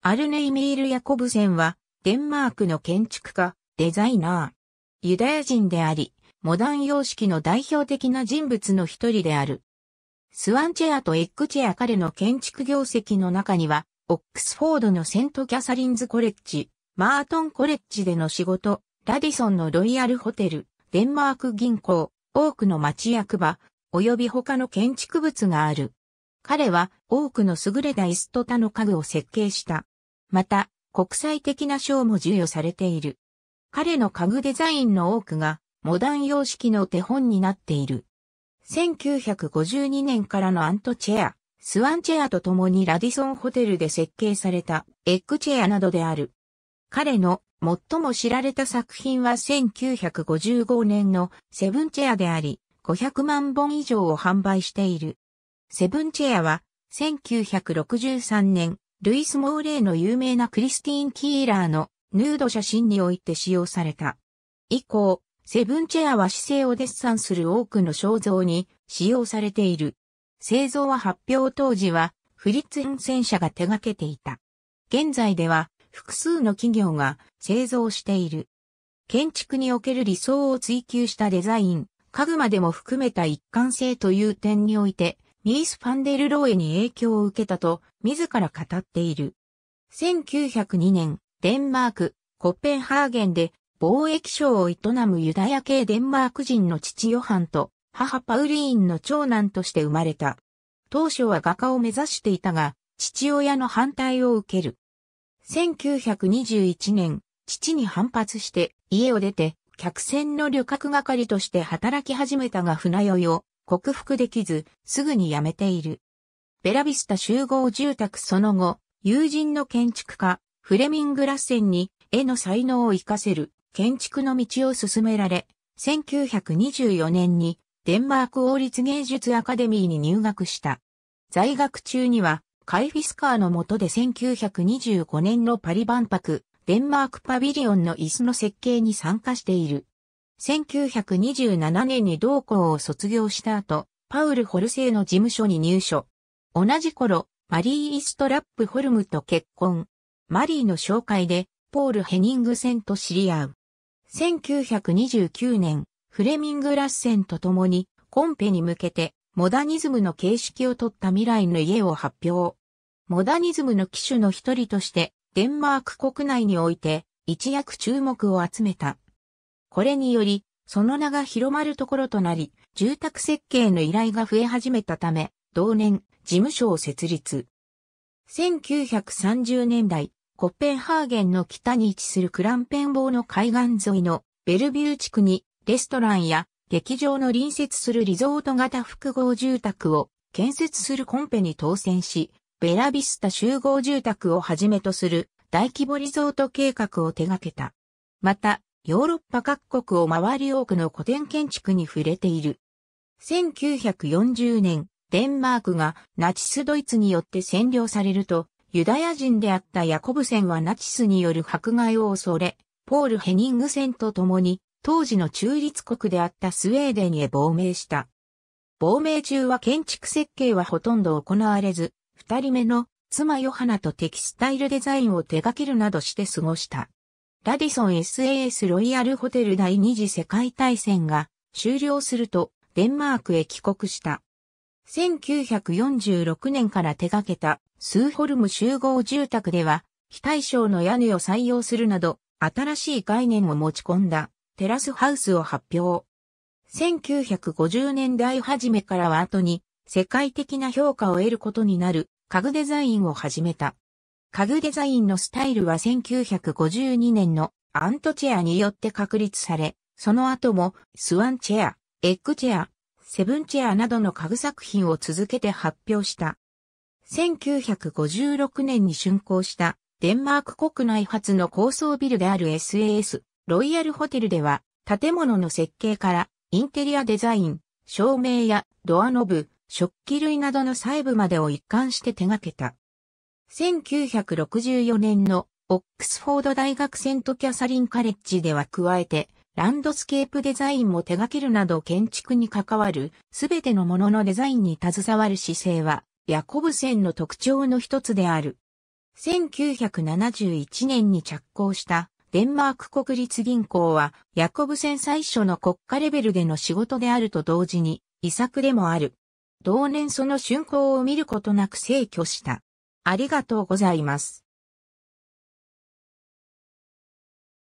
アルネイミール・ヤコブセンは、デンマークの建築家、デザイナー。ユダヤ人であり、モダン様式の代表的な人物の一人である。スワンチェアとエッグチェア彼の建築業績の中には、オックスフォードのセント・キャサリンズ・コレッジ、マートン・コレッジでの仕事、ラディソンのロイヤルホテル、デンマーク銀行、多くの町役場、及び他の建築物がある。彼は多くの優れた椅子と他の家具を設計した。また、国際的な賞も授与されている。彼の家具デザインの多くがモダン様式の手本になっている。1952年からのアントチェア、スワンチェアと共にラディソンホテルで設計されたエッグチェアなどである。彼の最も知られた作品は1955年のセブンチェアであり、500万本以上を販売している。セブンチェアは、1963年、ルイス・モーレーの有名なクリスティーン・キーラーのヌード写真において使用された。以降、セブンチェアは姿勢をデッサンする多くの肖像に使用されている。製造は発表当時はフリッツン戦車が手掛けていた。現在では複数の企業が製造している。建築における理想を追求したデザイン、家具までも含めた一貫性という点において、ミース・ファンデル・ローエに影響を受けたと自ら語っている。1902年、デンマーク、コッペンハーゲンで貿易商を営むユダヤ系デンマーク人の父ヨハンと母パウリーンの長男として生まれた。当初は画家を目指していたが、父親の反対を受ける。1921年、父に反発して家を出て客船の旅客係として働き始めたが船酔いを克服できず、すぐに辞めている。ベラビスタ集合住宅その後、友人の建築家、フレミング・ラッセンに絵の才能を活かせる建築の道を進められ、1924年にデンマーク王立芸術アカデミーに入学した。在学中には、カイフィスカーの下で1925年のパリ万博、デンマークパビリオンの椅子の設計に参加している。1927年に同校を卒業した後、パウル・ホルセイの事務所に入所。同じ頃、マリー・イストラップ・ホルムと結婚。マリーの紹介で、ポール・ヘニングセンと知り合う。1929年、フレミング・ラッセンと共に、コンペに向けて、モダニズムの形式を取った未来の家を発表。モダニズムの機種の一人として、デンマーク国内において、一躍注目を集めた。これにより、その名が広まるところとなり、住宅設計の依頼が増え始めたため、同年、事務所を設立。1930年代、コッペンハーゲンの北に位置するクランペンボーの海岸沿いのベルビュー地区にレストランや劇場の隣接するリゾート型複合住宅を建設するコンペに当選し、ベラビスタ集合住宅をはじめとする大規模リゾート計画を手掛けた。また、ヨーロッパ各国を回り多くの古典建築に触れている。1940年、デンマークがナチスドイツによって占領されると、ユダヤ人であったヤコブセンはナチスによる迫害を恐れ、ポール・ヘニングセンと共に、当時の中立国であったスウェーデンへ亡命した。亡命中は建築設計はほとんど行われず、二人目の妻ヨハナとテキスタイルデザインを手掛けるなどして過ごした。ラディソン SAS ロイヤルホテル第二次世界大戦が終了するとデンマークへ帰国した。1946年から手掛けたスーホルム集合住宅では非対称の屋根を採用するなど新しい概念を持ち込んだテラスハウスを発表。1950年代初めからは後に世界的な評価を得ることになる家具デザインを始めた。家具デザインのスタイルは1952年のアントチェアによって確立され、その後もスワンチェア、エッグチェア、セブンチェアなどの家具作品を続けて発表した。1956年に竣工したデンマーク国内初の高層ビルである SAS、ロイヤルホテルでは建物の設計からインテリアデザイン、照明やドアノブ、食器類などの細部までを一貫して手掛けた。1964年のオックスフォード大学セントキャサリンカレッジでは加えて、ランドスケープデザインも手掛けるなど建築に関わるすべてのもののデザインに携わる姿勢は、ヤコブセンの特徴の一つである。1971年に着工したデンマーク国立銀行は、ヤコブセン最初の国家レベルでの仕事であると同時に、遺作でもある。同年その竣工を見ることなく逝去した。ありがとうございます。